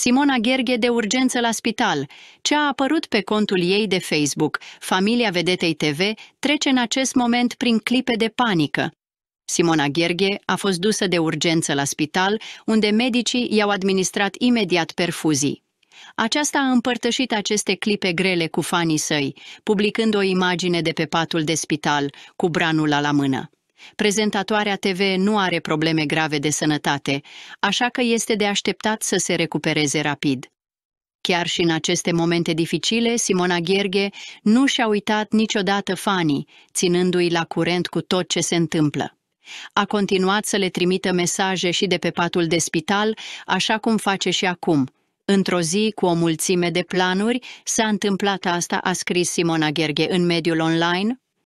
Simona Gherghe de urgență la spital. Ce a apărut pe contul ei de Facebook, familia vedetei TV, trece în acest moment prin clipe de panică. Simona Gherghe a fost dusă de urgență la spital, unde medicii i-au administrat imediat perfuzii. Aceasta a împărtășit aceste clipe grele cu fanii săi, publicând o imagine de pe patul de spital, cu branul la mână. Prezentatoarea TV nu are probleme grave de sănătate, așa că este de așteptat să se recupereze rapid. Chiar și în aceste momente dificile, Simona Gherghe nu și-a uitat niciodată fanii, ținându-i la curent cu tot ce se întâmplă. A continuat să le trimită mesaje și de pe patul de spital, așa cum face și acum. Într-o zi, cu o mulțime de planuri, s-a întâmplat asta, a scris Simona Gherghe în mediul online,